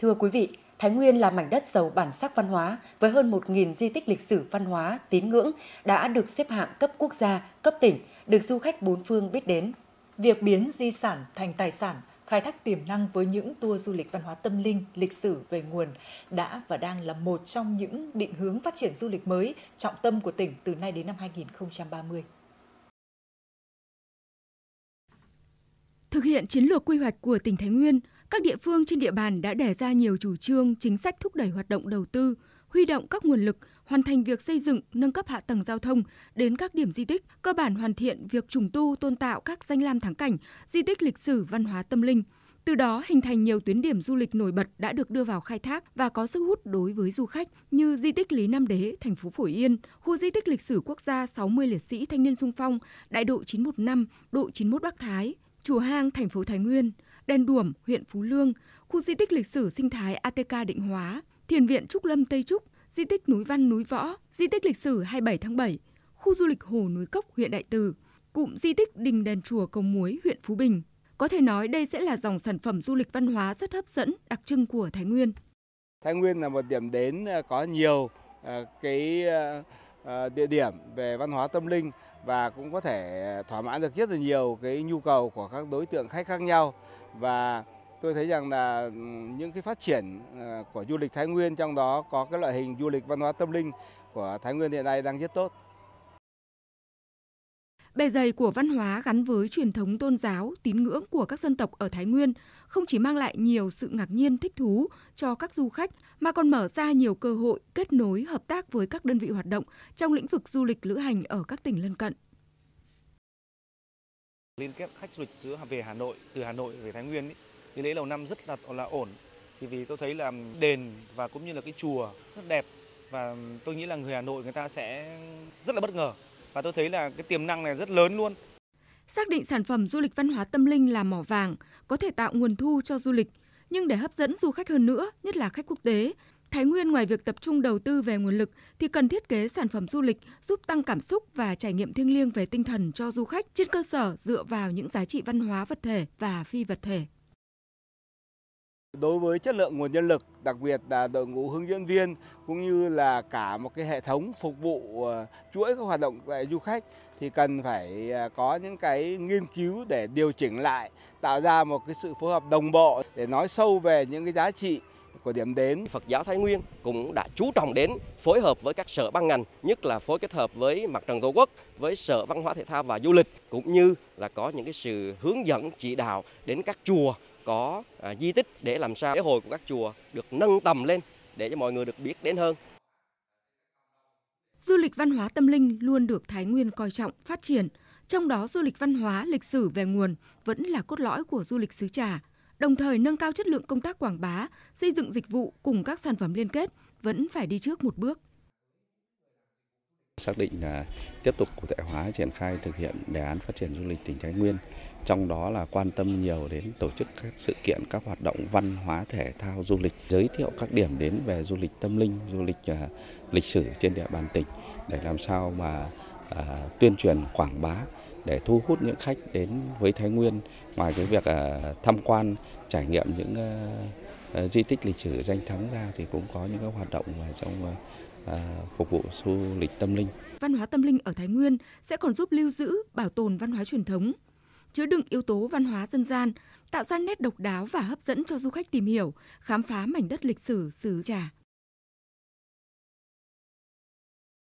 Thưa quý vị, Thái Nguyên là mảnh đất giàu bản sắc văn hóa với hơn 1.000 di tích lịch sử văn hóa, tín ngưỡng đã được xếp hạng cấp quốc gia, cấp tỉnh, được du khách bốn phương biết đến. Việc biến di sản thành tài sản, khai thác tiềm năng với những tour du lịch văn hóa tâm linh, lịch sử về nguồn đã và đang là một trong những định hướng phát triển du lịch mới trọng tâm của tỉnh từ nay đến năm 2030. Thực hiện chiến lược quy hoạch của tỉnh Thái Nguyên, các địa phương trên địa bàn đã đề ra nhiều chủ trương, chính sách thúc đẩy hoạt động đầu tư, huy động các nguồn lực, hoàn thành việc xây dựng, nâng cấp hạ tầng giao thông đến các điểm di tích, cơ bản hoàn thiện việc trùng tu tôn tạo các danh lam thắng cảnh, di tích lịch sử văn hóa tâm linh. Từ đó hình thành nhiều tuyến điểm du lịch nổi bật đã được đưa vào khai thác và có sức hút đối với du khách như di tích Lý Nam Đế, thành phố Phổ Yên, khu di tích lịch sử quốc gia 60 liệt sĩ thanh niên sung phong, đại đội 915, đội 91 Bắc Thái, chùa Hang, thành phố Thái Nguyên đen đuồm huyện Phú Lương, khu di tích lịch sử sinh thái ATK Định Hóa, Thiền viện Trúc Lâm Tây Trúc, di tích núi Văn núi Võ, di tích lịch sử 27 tháng 7, khu du lịch Hồ núi Cốc huyện Đại Từ, cụm di tích Đình đền chùa Cầu Muối huyện Phú Bình. Có thể nói đây sẽ là dòng sản phẩm du lịch văn hóa rất hấp dẫn, đặc trưng của Thái Nguyên. Thái Nguyên là một điểm đến à, có nhiều à, cái à, Ờ, địa điểm về văn hóa tâm linh và cũng có thể thỏa mãn được rất là nhiều cái nhu cầu của các đối tượng khách khác nhau và tôi thấy rằng là những cái phát triển ờ, của du lịch Thái Nguyên trong đó có cái loại hình du lịch văn hóa tâm linh của Thái Nguyên hiện nay đang rất tốt. Bề dày của văn hóa gắn với truyền thống tôn giáo, tín ngưỡng của các dân tộc ở Thái Nguyên không chỉ mang lại nhiều sự ngạc nhiên thích thú cho các du khách mà còn mở ra nhiều cơ hội kết nối hợp tác với các đơn vị hoạt động trong lĩnh vực du lịch lữ hành ở các tỉnh lân cận. Liên kết khách du lịch giữa về Hà Nội, từ Hà Nội về Thái Nguyên ý, thì lễ đầu năm rất là là ổn. Thì vì tôi thấy là đền và cũng như là cái chùa rất đẹp và tôi nghĩ là người Hà Nội người ta sẽ rất là bất ngờ và tôi thấy là cái tiềm năng này rất lớn luôn. Xác định sản phẩm du lịch văn hóa tâm linh là mỏ vàng có thể tạo nguồn thu cho du lịch, nhưng để hấp dẫn du khách hơn nữa, nhất là khách quốc tế, Thái Nguyên ngoài việc tập trung đầu tư về nguồn lực thì cần thiết kế sản phẩm du lịch giúp tăng cảm xúc và trải nghiệm thiêng liêng về tinh thần cho du khách trên cơ sở dựa vào những giá trị văn hóa vật thể và phi vật thể. Đối với chất lượng nguồn nhân lực, đặc biệt là đội ngũ hướng dẫn viên cũng như là cả một cái hệ thống phục vụ ờ, chuỗi các hoạt động tại du khách thì cần phải ờ, có những cái nghiên cứu để điều chỉnh lại, tạo ra một cái sự phối hợp đồng bộ để nói sâu về những cái giá trị của điểm đến. Phật giáo Thái Nguyên cũng đã chú trọng đến phối hợp với các sở ban ngành, nhất là phối kết hợp với mặt trận Tổ quốc, với Sở Văn hóa Thể thao và Du lịch cũng như là có những cái sự hướng dẫn chỉ đạo đến các chùa có à, di tích để làm sao lễ hội của các chùa được nâng tầm lên để cho mọi người được biết đến hơn. Du lịch văn hóa tâm linh luôn được Thái Nguyên coi trọng, phát triển, trong đó du lịch văn hóa, lịch sử về nguồn vẫn là cốt lõi của du lịch xứ Trà, đồng thời nâng cao chất lượng công tác quảng bá, xây dựng dịch vụ cùng các sản phẩm liên kết vẫn phải đi trước một bước. Xác định là tiếp tục cụ thể hóa triển khai thực hiện đề án phát triển du lịch tỉnh Thái Nguyên, trong đó là quan tâm nhiều đến tổ chức các sự kiện, các hoạt động văn hóa, thể thao, du lịch, giới thiệu các điểm đến về du lịch tâm linh, du lịch uh, lịch sử trên địa bàn tỉnh để làm sao mà uh, tuyên truyền quảng bá để thu hút những khách đến với Thái Nguyên ngoài cái việc uh, tham quan, trải nghiệm những uh, di tích lịch sử danh thắng ra thì cũng có những cái hoạt động mà trong À, phục vụ du lịch tâm linh. Văn hóa tâm linh ở Thái Nguyên sẽ còn giúp lưu giữ, bảo tồn văn hóa truyền thống, chứa đựng yếu tố văn hóa dân gian, tạo ra nét độc đáo và hấp dẫn cho du khách tìm hiểu, khám phá mảnh đất lịch sử xứ trà.